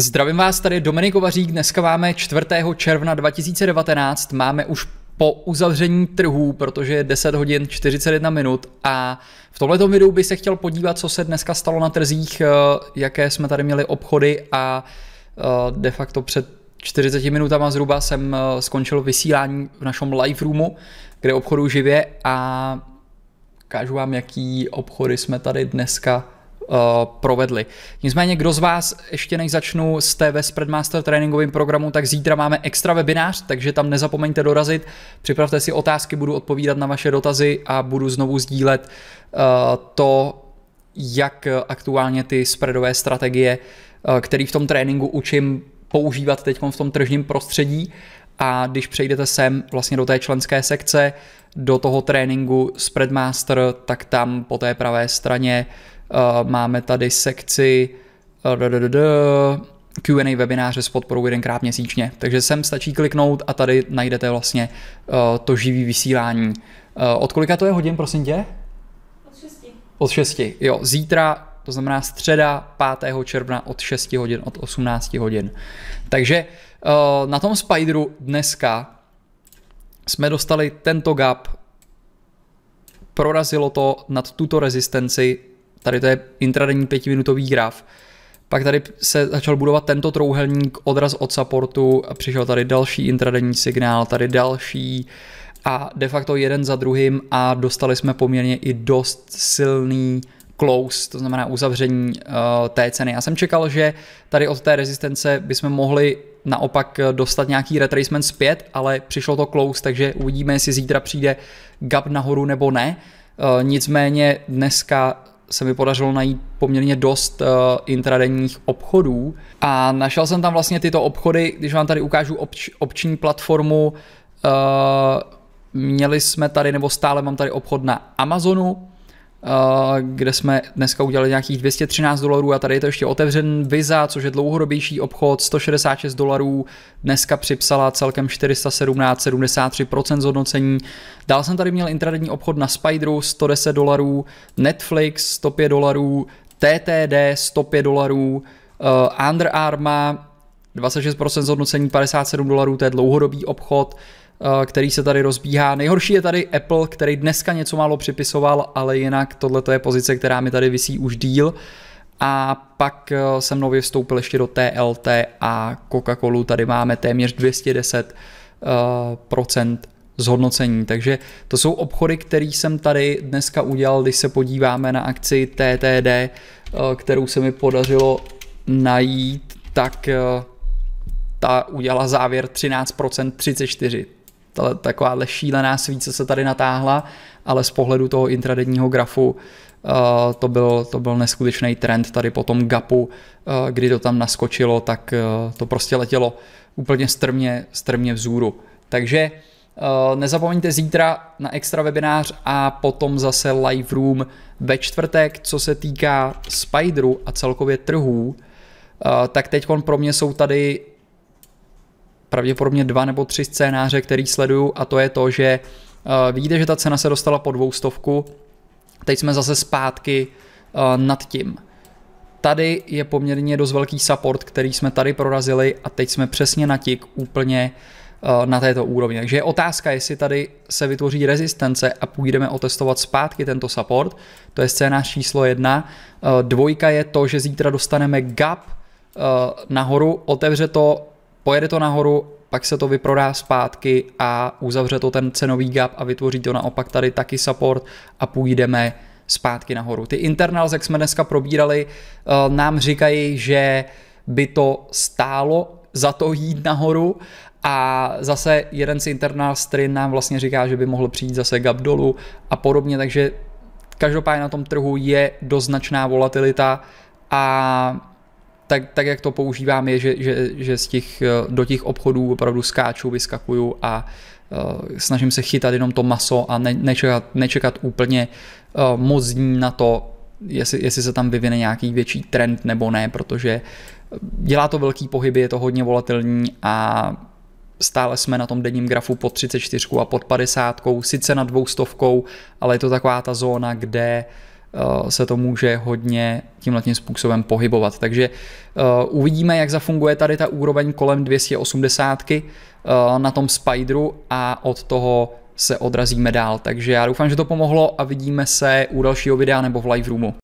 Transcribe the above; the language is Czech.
Zdravím vás, tady Dominik Ovařík, dneska máme 4. června 2019, máme už po uzavření trhů, protože je 10 hodin 41 minut a v tomto videu bych se chtěl podívat, co se dneska stalo na trzích, eh, jaké jsme tady měli obchody a eh, de facto před 40 minutama zhruba jsem eh, skončil vysílání v našem live roomu, kde obchodu živě a ukážu vám, jaký obchody jsme tady dneska Eh, provedli. Nicméně, kdo z vás ještě než začnu, jste ve Spreadmaster tréninkovém programu, tak zítra máme extra webinář, takže tam nezapomeňte dorazit, připravte si otázky, budu odpovídat na vaše dotazy a budu znovu sdílet eh, to, jak aktuálně ty spreadové strategie, eh, které v tom tréninku učím používat teď v tom tržním prostředí a když přejdete sem vlastně do té členské sekce, do toho tréninku Spreadmaster, tak tam po té pravé straně Eh, máme tady sekci eh, Q&A webináře s podporou jedenkrát měsíčně. Takže sem stačí kliknout a tady najdete vlastně eh, to živý vysílání. Od kolika to je hodin, prosím tě? Od 6. Od 6, jo. Zítra to znamená středa 5. června od 6 hodin, od 18 hodin. Takže na tom Spideru dneska jsme dostali tento gap, prorazilo to nad tuto rezistenci Tady to je intradenní pětiminutový graf. Pak tady se začal budovat tento trouhelník, odraz od supportu, a přišel tady další intradenní signál, tady další a de facto jeden za druhým a dostali jsme poměrně i dost silný close, to znamená uzavření uh, té ceny. Já jsem čekal, že tady od té rezistence bychom mohli naopak dostat nějaký retracement zpět, ale přišlo to close, takže uvidíme, jestli zítra přijde gap nahoru nebo ne. Uh, nicméně dneska se mi podařilo najít poměrně dost uh, intradenních obchodů a našel jsem tam vlastně tyto obchody, když vám tady ukážu obč, obční platformu, uh, měli jsme tady, nebo stále mám tady obchod na Amazonu, kde jsme dneska udělali nějakých 213 dolarů a tady je to ještě otevřen Visa, což je dlouhodobější obchod, 166 dolarů, dneska připsala celkem 417, 73% zhodnocení. Dál jsem tady měl intradenní obchod na Spideru 110 dolarů, Netflix 105 dolarů, TTD 105 dolarů, uh, Under Arma 26% zhodnocení, 57 dolarů, to je dlouhodobý obchod, Eh, který se tady rozbíhá. Nejhorší je tady Apple, který dneska něco málo připisoval, ale jinak tohle je pozice, která mi tady visí už díl. A pak jsem eh, nově vstoupil ještě do TLT a Coca-Colu. Tady máme téměř 210 eh, procent zhodnocení. Takže to jsou obchody, které jsem tady dneska udělal, když se podíváme na akci TTD, kterou se mi podařilo najít, tak ta udělala závěr 13%, 34 ta, takováhle šílená svíce se tady natáhla, ale z pohledu toho intradenního grafu uh, to byl, to byl neskutečný trend tady po tom gapu, uh, kdy to tam naskočilo, tak uh, to prostě letělo úplně strmě, strmě vzůru. Takže Nezapomeňte zítra na extra webinář a potom zase live room ve čtvrtek, co se týká Spideru a celkově trhů, tak teď pro mě jsou tady pravděpodobně dva nebo tři scénáře, který sleduju a to je to, že eh, vidíte, že ta cena se dostala po dvoustovku, teď jsme zase zpátky eh, nad tím. Tady je poměrně dost velký support, který jsme tady prorazili a teď jsme přesně na tik úplně eh, na této úrovni. Takže je otázka, jestli tady se vytvoří rezistence a půjdeme otestovat zpátky tento support. To je scénář číslo jedna. dvojka je to, že zítra dostaneme gap nahoru, otevře to pojede to nahoru, pak se to vyprodá zpátky a uzavře to ten cenový gap a vytvoří to naopak tady taky support a půjdeme zpátky nahoru. Ty internals, jak jsme dneska probírali, eh, nám říkají, že by to stálo za to jít nahoru a zase jeden z internal strin nám vlastně říká, že by mohl přijít zase gap dolů a podobně, takže každopádně na tom trhu je doznačná volatilita a tak, tak jak to používám, je, že, že, že z těch, eh, do těch obchodů opravdu skáču, vyskakuju a uh, snažím se chytat jenom to maso a ne, nečekat, nečekat úplně uh, moc dní na to, jestli, jestli se tam vyvine nějaký větší trend nebo ne, protože dělá to velký pohyby, je to hodně volatilní a stále jsme na tom denním grafu pod 34 a pod 50, sice na 200, ale je to taková ta zóna, kde uh, Eh, se to může hodně tímhletím způsobem pohybovat. Takže eh, uvidíme, jak zafunguje tady ta úroveň kolem 280 eh, na tom Spideru a od toho se odrazíme dál. Takže já doufám, že to pomohlo a vidíme se u dalšího videa nebo v live roomu.